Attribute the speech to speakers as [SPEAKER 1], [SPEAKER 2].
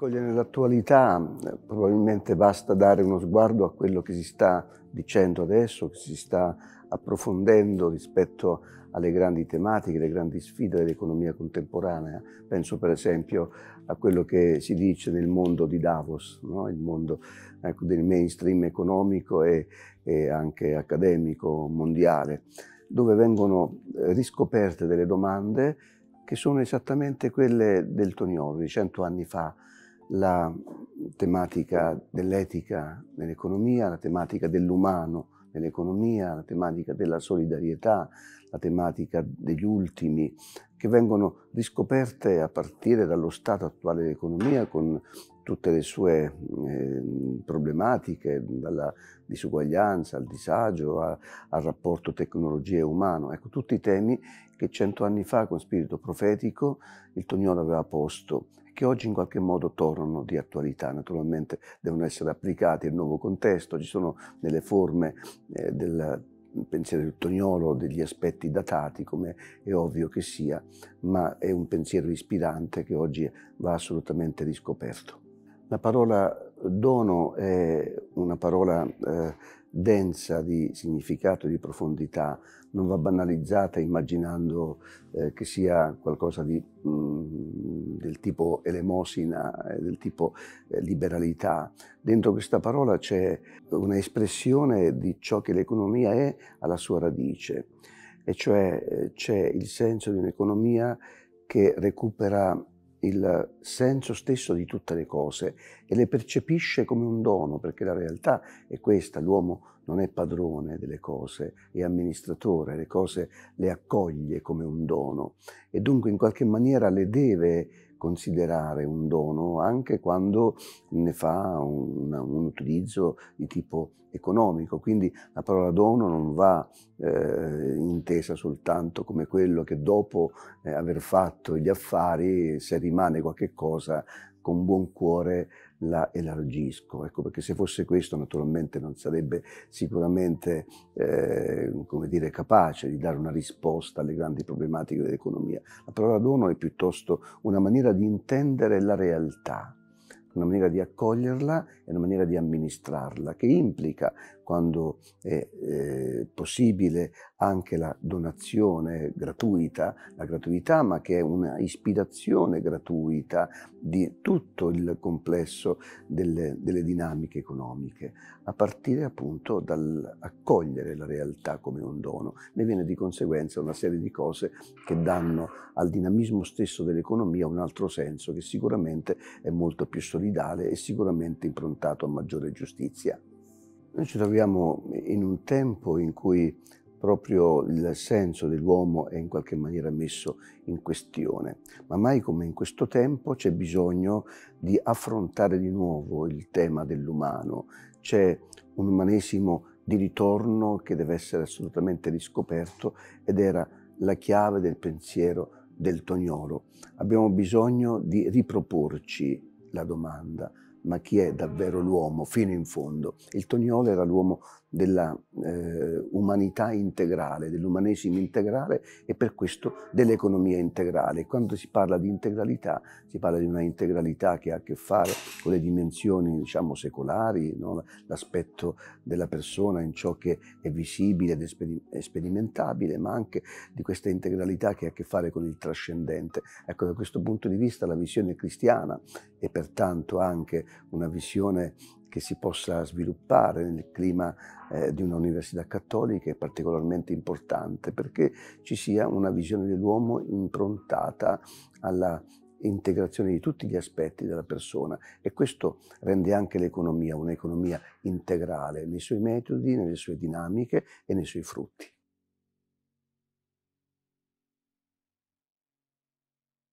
[SPEAKER 1] Cogliere l'attualità probabilmente basta dare uno sguardo a quello che si sta dicendo adesso, che si sta approfondendo rispetto alle grandi tematiche, alle grandi sfide dell'economia contemporanea. Penso per esempio a quello che si dice nel mondo di Davos, no? il mondo ecco, del mainstream economico e, e anche accademico mondiale, dove vengono eh, riscoperte delle domande che sono esattamente quelle del Toniolo di cento anni fa, la tematica dell'etica nell'economia, la tematica dell'umano nell'economia, la tematica della solidarietà, la tematica degli ultimi, che vengono riscoperte a partire dallo stato attuale dell'economia con tutte le sue eh, problematiche, dalla disuguaglianza al disagio, a, al rapporto tecnologia e umano. Ecco, tutti i temi che cento anni fa, con spirito profetico, il Tognolo aveva posto che oggi in qualche modo tornano di attualità. Naturalmente devono essere applicati al nuovo contesto, ci sono delle forme eh, del pensiero del Tognolo, degli aspetti datati, come è ovvio che sia, ma è un pensiero ispirante che oggi va assolutamente riscoperto. La parola dono è una parola eh, densa di significato e di profondità, non va banalizzata immaginando eh, che sia qualcosa di, mh, mm, del tipo elemosina, eh, del tipo eh, liberalità. Dentro questa parola c'è un'espressione di ciò che l'economia è alla sua radice, e cioè eh, c'è il senso di un'economia che recupera il senso stesso di tutte le cose e le percepisce come un dono, perché la realtà è questa, l'uomo non è padrone delle cose, è amministratore, le cose le accoglie come un dono e dunque in qualche maniera le deve considerare un dono anche quando ne fa un, un utilizzo di tipo economico. Quindi la parola dono non va eh, intesa soltanto come quello che dopo eh, aver fatto gli affari, se rimane qualche cosa, con buon cuore la elargisco. Ecco perché se fosse questo naturalmente non sarebbe sicuramente eh, dire, capace di dare una risposta alle grandi problematiche dell'economia. La parola dono è piuttosto una maniera di intendere la realtà una maniera di accoglierla e una maniera di amministrarla, che implica, quando è eh, possibile, anche la donazione gratuita, la gratuità ma che è una ispirazione gratuita di tutto il complesso delle, delle dinamiche economiche, a partire appunto dall'accogliere la realtà come un dono. Ne viene di conseguenza una serie di cose che danno al dinamismo stesso dell'economia un altro senso che sicuramente è molto più solidale e sicuramente improntato a maggiore giustizia. Noi ci troviamo in un tempo in cui proprio il senso dell'uomo è in qualche maniera messo in questione. Ma mai come in questo tempo c'è bisogno di affrontare di nuovo il tema dell'umano. C'è un umanesimo di ritorno che deve essere assolutamente riscoperto ed era la chiave del pensiero del Tognolo. Abbiamo bisogno di riproporci la domanda, ma chi è davvero l'uomo fino in fondo. Il Tognolo era l'uomo della eh, umanità integrale, dell'umanesimo integrale e per questo dell'economia integrale. Quando si parla di integralità, si parla di una integralità che ha a che fare con le dimensioni diciamo, secolari, no? l'aspetto della persona in ciò che è visibile ed è sperimentabile, ma anche di questa integralità che ha a che fare con il trascendente. Ecco, da questo punto di vista la visione cristiana e pertanto anche una visione che si possa sviluppare nel clima eh, di un'università cattolica è particolarmente importante perché ci sia una visione dell'uomo improntata alla integrazione di tutti gli aspetti della persona e questo rende anche l'economia un'economia integrale nei suoi metodi, nelle sue dinamiche e nei suoi frutti.